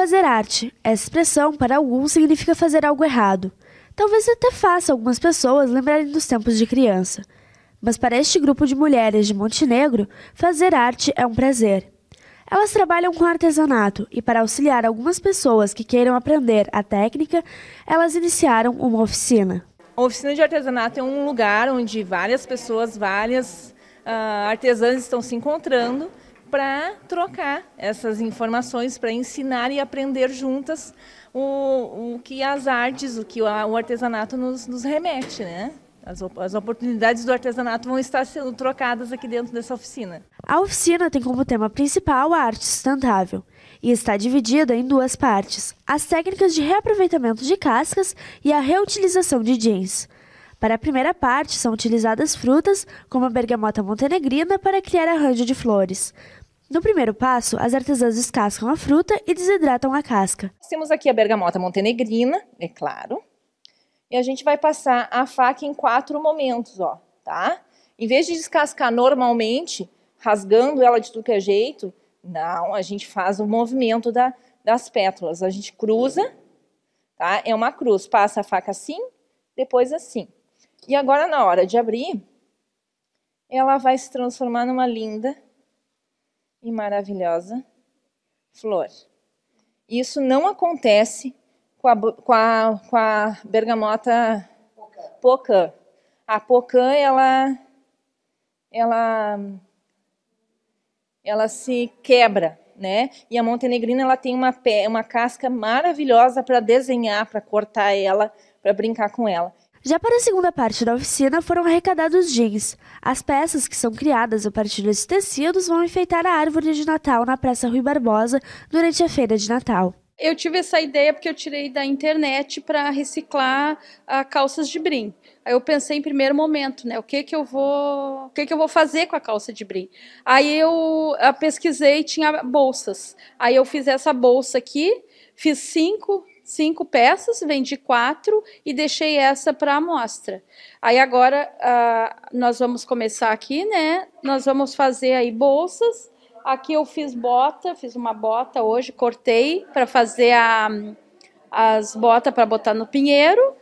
Fazer arte. Essa expressão, para alguns, significa fazer algo errado. Talvez até faça algumas pessoas lembrarem dos tempos de criança. Mas para este grupo de mulheres de Montenegro, fazer arte é um prazer. Elas trabalham com artesanato e, para auxiliar algumas pessoas que queiram aprender a técnica, elas iniciaram uma oficina. A oficina de artesanato é um lugar onde várias pessoas, várias uh, artesãs estão se encontrando para trocar essas informações, para ensinar e aprender juntas o, o que as artes, o que o artesanato nos, nos remete, né? As, as, oportunidades do artesanato vão estar sendo trocadas aqui dentro dessa oficina. A oficina tem como tema principal a arte sustentável e está dividida em duas partes: as técnicas de reaproveitamento de cascas e a reutilização de jeans. Para a primeira parte, são utilizadas frutas, como a bergamota montenegrina, para criar arranjo de flores. No primeiro passo, as artesãs descascam a fruta e desidratam a casca. Temos aqui a bergamota montenegrina, é claro. E a gente vai passar a faca em quatro momentos, ó, tá? Em vez de descascar normalmente, rasgando ela de tudo que é jeito, não, a gente faz o movimento da, das pétalas. A gente cruza, tá? É uma cruz, passa a faca assim, depois assim. E agora, na hora de abrir, ela vai se transformar numa linda e maravilhosa flor. Isso não acontece com a, com a, com a bergamota pocã. A pocã, ela, ela, ela se quebra, né? E a montenegrina, ela tem uma, pé, uma casca maravilhosa para desenhar, para cortar ela, para brincar com ela. Já para a segunda parte da oficina foram arrecadados jeans. As peças que são criadas a partir desses tecidos vão enfeitar a árvore de Natal na Praça Rui Barbosa durante a feira de Natal. Eu tive essa ideia porque eu tirei da internet para reciclar uh, calças de brim. Aí eu pensei em primeiro momento, né? O que que eu vou, o que que eu vou fazer com a calça de brim? Aí eu ah, pesquisei, tinha bolsas. Aí eu fiz essa bolsa aqui, fiz cinco cinco peças, vendi quatro e deixei essa para amostra. Aí agora ah, nós vamos começar aqui, né? Nós vamos fazer aí bolsas. Aqui eu fiz bota, fiz uma bota hoje, cortei para fazer a, as botas para botar no pinheiro.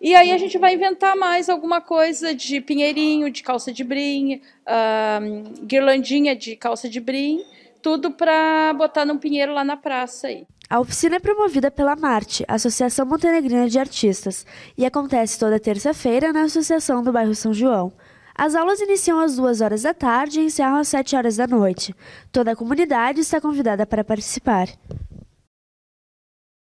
E aí a gente vai inventar mais alguma coisa de pinheirinho, de calça de brim, uh, guirlandinha de calça de brim, tudo para botar num pinheiro lá na praça aí. A oficina é promovida pela MARTE, Associação Montenegrina de Artistas, e acontece toda terça-feira na Associação do Bairro São João. As aulas iniciam às 2 horas da tarde e encerram às 7 horas da noite. Toda a comunidade está convidada para participar.